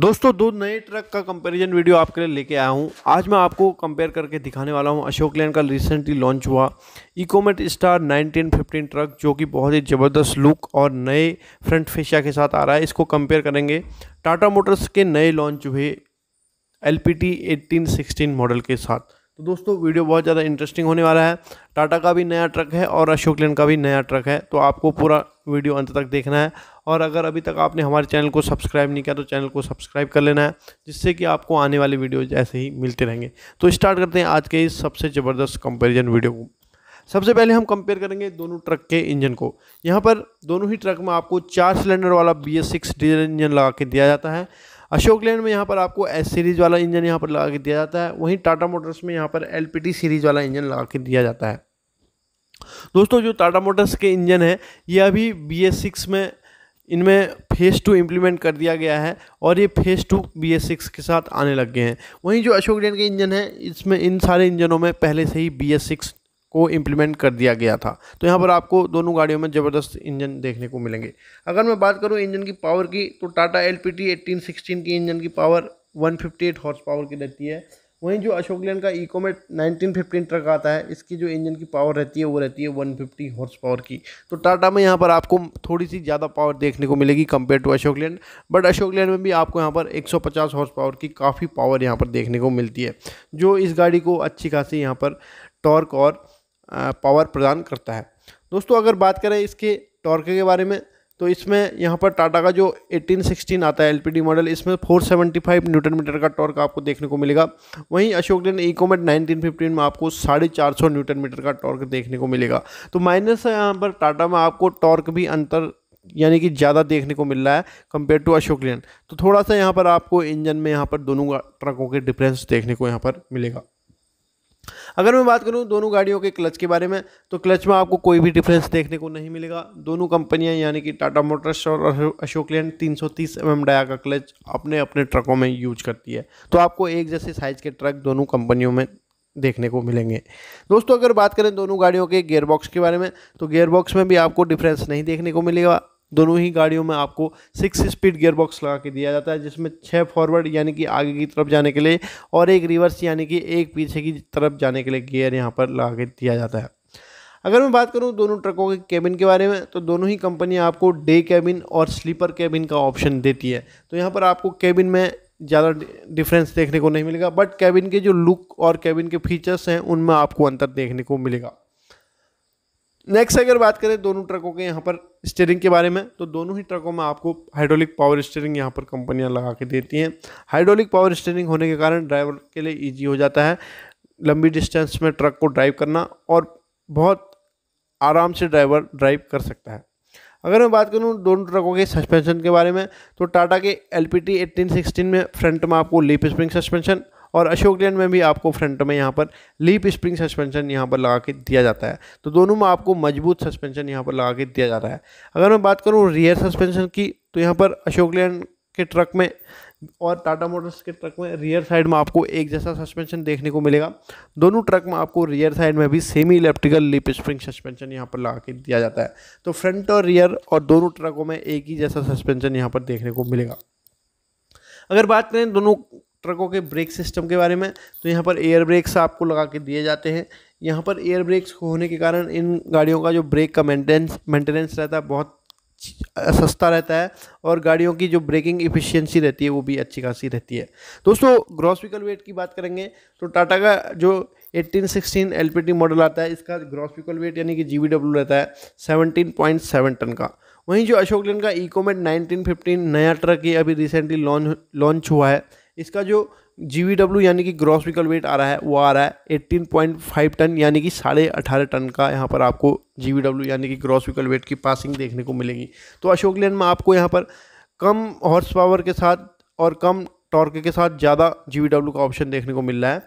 दोस्तों दो नए ट्रक का कंपैरिजन वीडियो आपके लिए लेके आया हूँ आज मैं आपको कंपेयर करके दिखाने वाला हूँ अशोक लैंड का रिसेंटली लॉन्च हुआ इकोमेट स्टार 1915 ट्रक जो कि बहुत ही ज़बरदस्त लुक और नए फ्रंट फेशिया के साथ आ रहा है इसको कंपेयर करेंगे टाटा मोटर्स के नए लॉन्च हुए एल पी टी मॉडल के साथ तो दोस्तों वीडियो बहुत ज़्यादा इंटरेस्टिंग होने वाला है टाटा का भी नया ट्रक है और अशोक लैंड का भी नया ट्रक है तो आपको पूरा वीडियो अंत तक देखना है और अगर अभी तक आपने हमारे चैनल को सब्सक्राइब नहीं किया तो चैनल को सब्सक्राइब कर लेना है जिससे कि आपको आने वाले वीडियो ऐसे ही मिलते रहेंगे तो स्टार्ट करते हैं आज के इस सबसे ज़बरदस्त कंपेरिजन वीडियो को सबसे पहले हम कंपेयर करेंगे दोनों ट्रक के इंजन को यहाँ पर दोनों ही ट्रक में आपको चार सिलेंडर वाला B S six diesel engine लगा के दिया जाता है अशोक लेन में यहाँ पर आपको एस सीरीज़ वाला इंजन यहाँ पर लगा के दिया जाता है वहीं टाटा मोटर्स में यहाँ पर एल सीरीज़ वाला इंजन लगा के दिया जाता है दोस्तों जो टाटा मोटर्स के इंजन है ये अभी बी एस सिक्स में इनमें फ़ेज़ टू इम्प्लीमेंट कर दिया गया है और ये phase two B S six के साथ आने लग गए हैं वहीं जो अशोक लेन के इंजन है इसमें इन सारे इंजनों में पहले से ही बी एस सिक्स को इम्प्लीमेंट कर दिया गया था तो यहाँ पर आपको दोनों गाड़ियों में ज़बरदस्त इंजन देखने को मिलेंगे अगर मैं बात करूँ इंजन की पावर की तो Tata L P T eighteen sixteen की इंजन की power one fifty eight horse power की रहती है वहीं जो अशोक लेन का इकोमेट 1915 ट्रक आता है इसकी जो इंजन की पावर रहती है वो रहती है 150 हॉर्स पावर की तो टाटा में यहाँ पर आपको थोड़ी सी ज़्यादा पावर देखने को मिलेगी compare to Ashok Leyland but Ashok Leyland में भी आपको यहाँ पर 150 हॉर्स पावर की काफ़ी पावर यहाँ पर देखने को मिलती है जो इस गाड़ी को अच्छी खासी यहाँ पर टॉर्क और पावर प्रदान करता है दोस्तों अगर बात करें इसके टॉर्क के बारे में तो इसमें यहाँ पर टाटा का जो 1816 आता है एलपीडी मॉडल इसमें 475 सेवेंटी मीटर का टॉर्क आपको देखने को मिलेगा वहीं अशोक लेन इकोमेट 1915 में आपको साढ़े चार सौ न्यूटन मीटर का टॉर्क देखने को मिलेगा तो माइनस है यहाँ पर टाटा में आपको टॉर्क भी अंतर यानी कि ज़्यादा देखने को मिल रहा है कंपेयर टू अशोक लेन तो थोड़ा सा यहाँ पर आपको इंजन में यहाँ पर दोनों ट्रकों के डिफ्रेंस देखने को यहाँ पर मिलेगा अगर मैं बात करूं दोनों गाड़ियों के क्लच के बारे में तो क्लच में आपको कोई भी डिफरेंस देखने को नहीं मिलेगा दोनों कंपनियां यानी कि टाटा मोटर्स और अशोक लैंड 330 सौ mm डाया का क्लच अपने अपने ट्रकों में यूज करती है तो आपको एक जैसे साइज़ के ट्रक दोनों कंपनियों में देखने को मिलेंगे दोस्तों अगर बात करें दोनों गाड़ियों के गेयरबॉक्स के बारे में तो गेयरबॉक्स में भी आपको डिफरेंस नहीं देखने को मिलेगा दोनों ही गाड़ियों में आपको सिक्स स्पीड गियरबॉक्स लगा के दिया जाता है जिसमें छः फॉरवर्ड यानी कि आगे की तरफ जाने के लिए और एक रिवर्स यानी कि एक पीछे की तरफ जाने के लिए गियर यहाँ पर लगा के दिया जाता है अगर मैं बात करूं दोनों ट्रकों के केबिन के बारे में तो दोनों ही कंपनियाँ आपको डे कैबिन और स्लीपर कैबिन का ऑप्शन देती है तो यहाँ पर आपको केबिन में ज़्यादा डिफरेंस देखने को नहीं मिलेगा बट कैबिन के जो लुक और कैबिन के फीचर्स हैं उनमें आपको अंतर देखने को मिलेगा नेक्स्ट अगर बात करें दोनों ट्रकों के यहाँ पर स्टेयरिंग के बारे में तो दोनों ही ट्रकों में आपको हाइड्रोलिक पावर स्टेयरिंग यहाँ पर कंपनियाँ लगा के देती हैं हाइड्रोलिक पावर स्टेयरिंग होने के कारण ड्राइवर के लिए ईजी हो जाता है लंबी डिस्टेंस में ट्रक को ड्राइव करना और बहुत आराम से ड्राइवर ड्राइव कर सकता है अगर मैं बात करूँ दोनों ट्रकों के सस्पेंशन के बारे में तो टाटा के L P T eighteen sixteen में फ्रंट में आपको लिप स्प्रिंग सस्पेंशन और अशोक लेन में भी आपको फ्रंट में यहाँ पर लीप स्प्रिंग सस्पेंशन यहाँ पर लगा के दिया जाता है तो दोनों में आपको मजबूत सस्पेंशन यहाँ पर लगा के दिया जा रहा है अगर मैं बात करूँ रियर सस्पेंशन की तो यहाँ पर अशोक लेन के ट्रक में और टाटा मोटर्स के ट्रक में रियर साइड में आपको एक जैसा सस्पेंशन देखने को मिलेगा दोनों ट्रक में आपको रियर साइड में भी semi electrical leaf spring suspension यहाँ पर लगा के दिया जाता है तो फ्रंट और रियर और दोनों ट्रकों में एक ही जैसा सस्पेंशन यहाँ पर देखने को मिलेगा अगर बात करें दोनों ट्रकों के ब्रेक सिस्टम के बारे में तो यहाँ पर एयर ब्रेक्स आपको लगा के दिए जाते हैं यहाँ पर एयर ब्रेक्स होने के कारण इन गाड़ियों का जो ब्रेक का मेंटेनेंस मेंटेनेंस रहता है बहुत सस्ता रहता है और गाड़ियों की जो ब्रेकिंग इफिशियंसी रहती है वो भी अच्छी खासी रहती है दोस्तों ग्रॉस व्हीकल वेट की बात करेंगे तो टाटा का जो 1816 एलपीटी मॉडल आता है इसका ग्रॉस व्हीकल वेट यानी कि जी रहता है सेवन टन का वहीं जो अशोक लेन का इकोमेट फिफ्टीन नया ट्रक ये अभी रिसेंटली लॉन्च लॉन्च हुआ है इसका जो जी यानी कि ग्रॉस व्हीकल वेट आ रहा है वो आ रहा है 18.5 टन यानी कि साढ़े अठारह टन का यहाँ पर आपको जी यानी कि ग्रॉस व्हीकल वेट की पासिंग देखने को मिलेगी तो अशोक लेन में आपको यहाँ पर कम हॉर्स पावर के साथ और कम टॉर्क के साथ ज़्यादा जी का ऑप्शन देखने को मिल रहा है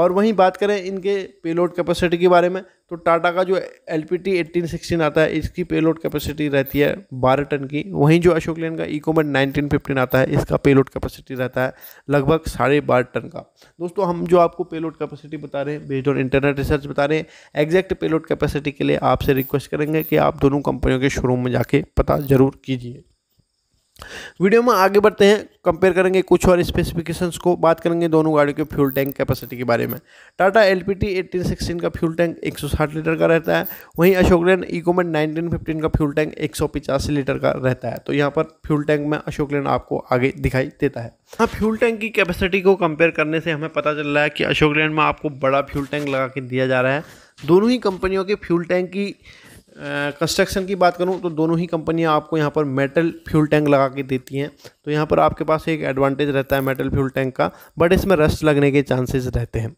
और वहीं बात करें इनके पेलोड कैपेसिटी के बारे में तो टाटा का जो L P T eighteen sixteen आता है इसकी पेलोड कैपेसिटी रहती है बारह टन की वहीं जो अशोक लेन का इकोमेट नाइनटीन फिफ्टीन आता है इसका पेलोड कैपेसिटी रहता है लगभग साढ़े बारह टन का दोस्तों हम जो आपको पेलोड कैपेसिटी बता रहे हैं बेस्ड ऑन इंटरनेट रिसर्च बता रहे हैं एग्जैक्ट पेलोड कैपेसिटी के लिए आपसे रिक्वेस्ट करेंगे कि आप दोनों कंपनियों के शोरूम में जाके पता ज़रूर कीजिए वीडियो में आगे बढ़ते हैं कंपेयर करेंगे कुछ और स्पेसिफिकेशंस को बात करेंगे दोनों गाड़ियों के फ्यूल टैंक कैपेसिटी के बारे में Tata L P T sixteen का फ्यूल टैंक 160 लीटर का रहता है वहीं अशोक लेन इकोमेंट 1915 का फ्यूल टैंक 150 लीटर का रहता है तो यहाँ पर फ्यूल टैंक में अशोक लेन आपको आगे दिखाई देता है हाँ फ्यूल टैंक की कैपेसिटी को कंपेयर करने से हमें पता चल रहा है कि अशोक लेन में आपको बड़ा फ्यूल टैंक लगा के दिया जा रहा है दोनों ही कंपनियों के फ्यूल टैंक की कंस्ट्रक्शन की बात करूं तो दोनों ही कंपनियां आपको यहां पर मेटल फ्यूल टैंक लगा के देती हैं तो यहां पर आपके पास एक एडवांटेज रहता है मेटल फ्यूल टैंक का बट इसमें रस्ट लगने के चांसेस रहते हैं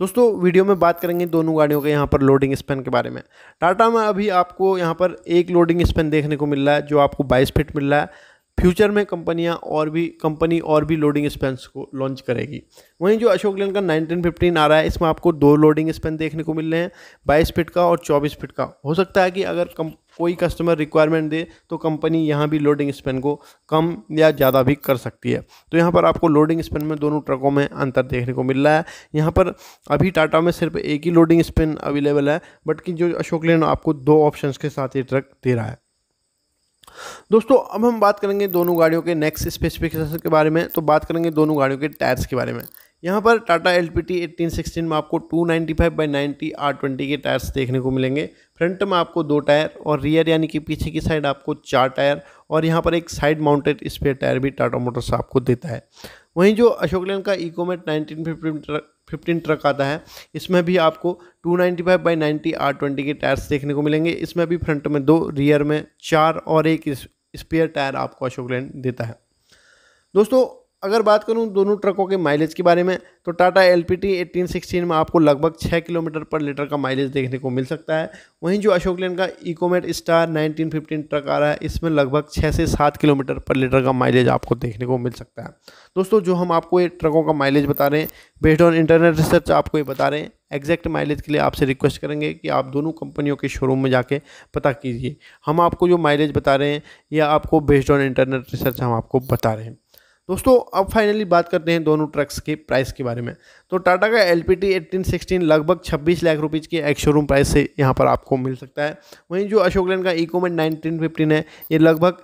दोस्तों वीडियो में बात करेंगे दोनों गाड़ियों के यहाँ पर लोडिंग स्पेन के बारे में टाटा में अभी आपको यहाँ पर एक लोडिंग स्पेन देखने को मिल रहा है जो आपको 22 फीट मिल रहा है फ्यूचर में कंपनियां और भी कंपनी और भी लोडिंग स्पेंस को लॉन्च करेगी वहीं जो अशोक लेन का 1915 आ रहा है इसमें आपको दो लोडिंग स्पेन देखने को मिल रहे हैं 22 फिट का और 24 फिट का हो सकता है कि अगर कम, कोई कस्टमर रिक्वायरमेंट दे तो कंपनी यहाँ भी लोडिंग स्पेन को कम या ज़्यादा भी कर सकती है तो यहाँ पर आपको लोडिंग स्पेन में दोनों ट्रकों में अंतर देखने को मिल रहा है यहाँ पर अभी टाटा में सिर्फ एक ही लोडिंग स्पेन अवेलेबल है बट कि जो अशोक लेन आपको दो ऑप्शन के साथ ये ट्रक दे रहा है दोस्तों अब हम बात करेंगे दोनों गाड़ियों के नेक्स्ट स्पेसिफिकेशन के बारे में तो बात करेंगे दोनों गाड़ियों के टायर्स के बारे में यहाँ पर Tata L P T eighteen sixteen में आपको two ninety five by ninety R twenty के टायर्स देखने को मिलेंगे फ्रंट में आपको दो टायर और रियर यानी कि पीछे की साइड आपको चार टायर और यहाँ पर एक साइड माउंटेड स्पेयर टायर भी टाटा मोटर्स आपको देता है वहीं जो अशोक लेन का Ecomet nineteen fifty fifteen truck आता है इसमें भी आपको two ninety five by ninety R twenty के टायर्स देखने को मिलेंगे इसमें भी फ्रंट में दो रियर में चार और एक स्पेयर टायर आपको अशोक लेन देता है दोस्तों अगर बात करूं दोनों ट्रकों के माइलेज के बारे में तो Tata L P T sixteen में आपको लगभग छः किलोमीटर पर लीटर का माइलेज देखने को मिल सकता है वहीं जो अशोक लेन का Ecomet star nineteen fifteen truck आ रहा है इसमें लगभग छः से सात किलोमीटर पर लीटर का माइलेज आपको देखने को मिल सकता है दोस्तों जो हम आपको ये ट्रकों का माइलेज बता रहे हैं बेस्ड ऑन इंटरनेट रिसर्च आपको ये बता रहे हैं एग्जैक्ट माइलेज के लिए आपसे रिक्वेस्ट करेंगे कि आप दोनों कंपनियों के शोरूम में जाके पता कीजिए हम आपको जो माइलेज बता रहे हैं या आपको बेस्ड ऑन इंटरनेट रिसर्च हम आपको बता रहे हैं दोस्तों अब फाइनली बात करते हैं दोनों ट्रक्स के प्राइस के बारे में तो टाटा का एल पी टी सिक्सटीन लगभग 26 लाख रुपीज़ के एक शोरूम प्राइस से यहाँ पर आपको मिल सकता है वहीं जो अशोक लैंड का इकोमेंट नाइनटीन फिफ्टीन है ये लगभग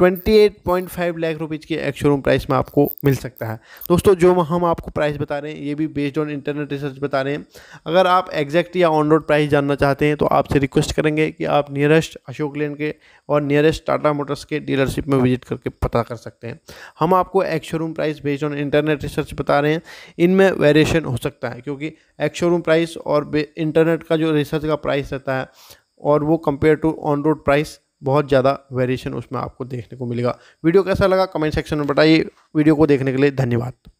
28.5 लाख रुपीज़ के एक शोरूम प्राइस में आपको मिल सकता है दोस्तों जो हम आपको प्राइस बता रहे हैं ये भी बेस्ड ऑन इंटरनेट रिसर्च बता रहे हैं अगर आप एग्जैक्ट या ऑन रोड प्राइस जानना चाहते हैं तो आपसे रिक्वेस्ट करेंगे कि आप नियरेस्ट अशोक लेन के और नियरेस्ट टाटा मोटर्स के डीलरशिप में विजिट करके पता कर सकते हैं हम आपको एक showroom price based on internet research बता रहे हैं इनमें वेरिएशन हो सकता है क्योंकि एक शोरूम प्राइस और इंटरनेट का जो रिसर्च का प्राइस रहता है और वो compare to on road price बहुत ज़्यादा वेरिएशन उसमें आपको देखने को मिलेगा वीडियो कैसा लगा कमेंट सेक्शन में बताइए वीडियो को देखने के लिए धन्यवाद